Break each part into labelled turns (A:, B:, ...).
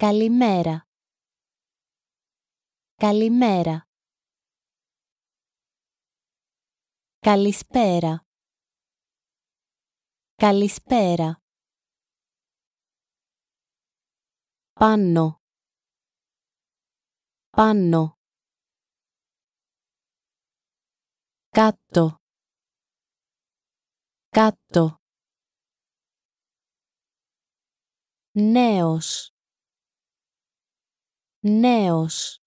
A: Καλημέρα. Καλημέρα. Καλησπέρα. Καλησπέρα. Πάνω. Πάνω. Κάτω. Κάτω. Νέος νέος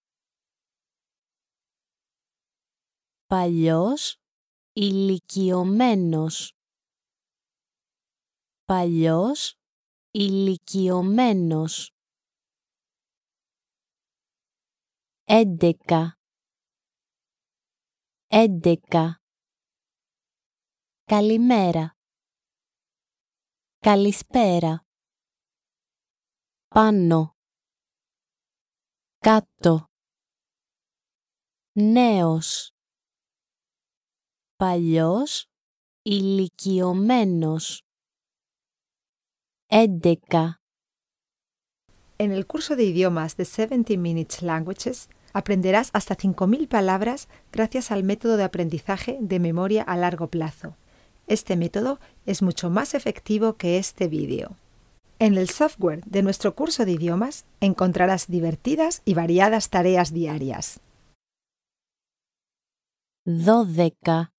A: παλιός ηλικιωμένος παλιός ηλικιωμένος έντεκα έντεκα καλημέρα καλησπέρα πάνω κάτω neos, παλιός ηλικιωμένος edeka. En el curso de idiomas
B: de 70 Minutes Languages aprenderás hasta 5.000 palabras gracias al método de aprendizaje de memoria a largo plazo. Este método es mucho más efectivo que este vídeo. En el software de nuestro curso de idiomas encontrarás
A: divertidas y variadas tareas diarias. Dodeca.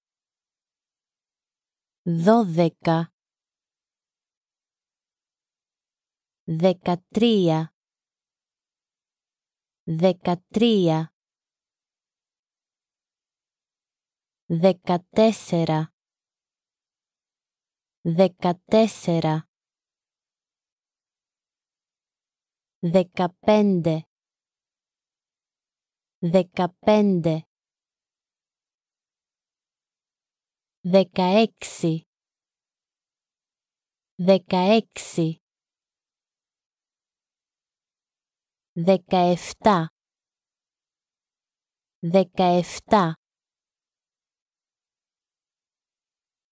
A: Dodeca. Decatría. Decatría. Decatésera. Decatésera. δεκαπέντε, δεκαπέντε, δεκαέξι, δεκαέξι, δεκαεφτά, δεκαεφτά,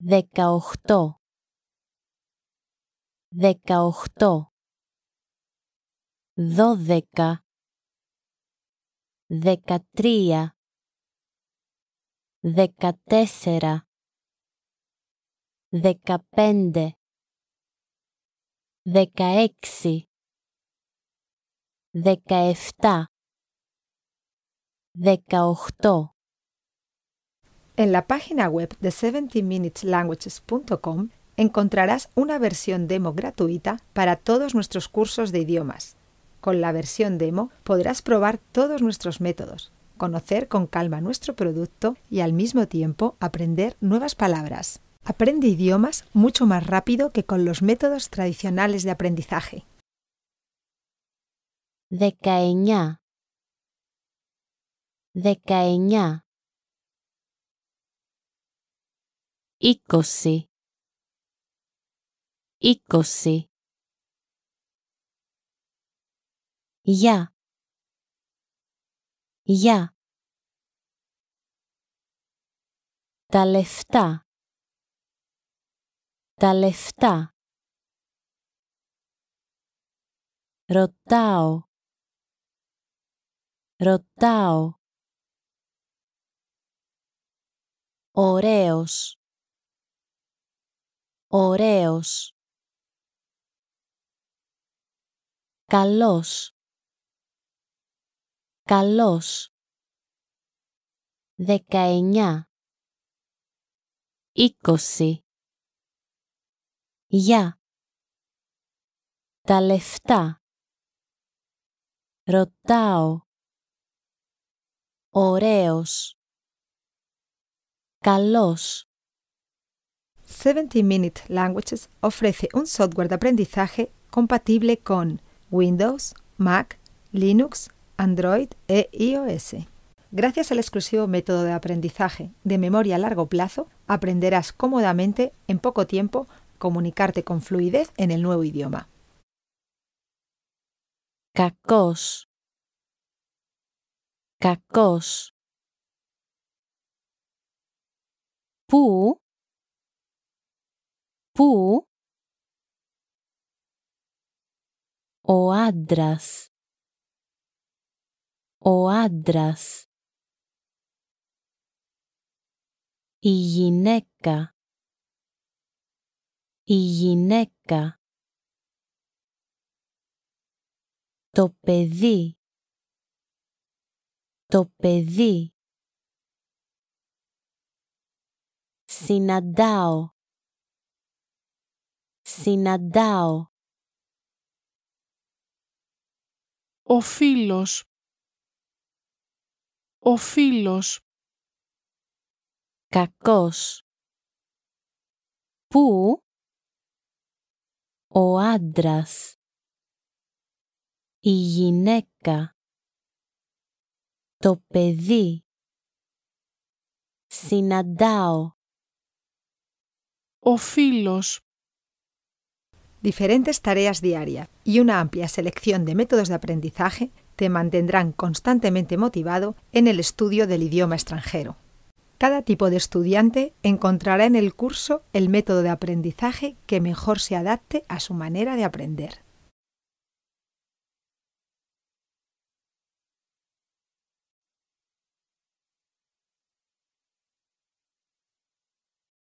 A: δεκαοχτώ, δεκαοχτώ. δώδεκα, δεκατρία, δεκατέσσερα, δεκαπέντε, δεκαέξι, δεκαεφτά, δεκαοχτώ.
B: En la página web de 70minuteslanguages.com encontrarás una versión demo gratuita para todos nuestros cursos de idiomas. Con la versión demo podrás probar todos nuestros métodos, conocer con calma nuestro producto y al mismo tiempo aprender nuevas palabras. Aprende idiomas mucho más rápido que con los métodos tradicionales de aprendizaje. Decaeña.
A: Icosi. Icosi. Я. Я. Τα λεφτά. Τα λεφτά. Ρωτάω. Ρωτάω. Ωραίος. Ωραίος. Καλός. Calos, Δεκαεννιά. Είκοσι. Ya. Τα lefta. Rotao. Oreos.
B: Καλός. 70 Minute Languages ofrece un software de aprendizaje compatible con Windows, Mac, Linux, Android e iOS. Gracias al exclusivo método de aprendizaje de memoria a largo plazo, aprenderás cómodamente, en poco tiempo, comunicarte con
A: fluidez en el nuevo idioma. Cacos. Cacos. Pu. Pu. ο άντρας η γυναίκα η γυναίκα το παιδί το παιδί συναντάω συναντάω ο φίλος O filos. Κακός. Pú. O adras, Y γυναίκα. Το Sinadao. O filos.
B: Diferentes tareas diarias y una amplia selección de métodos de aprendizaje te mantendrán constantemente motivado en el estudio del idioma extranjero. Cada tipo de estudiante encontrará en el curso el método de aprendizaje que mejor se adapte a su manera de aprender.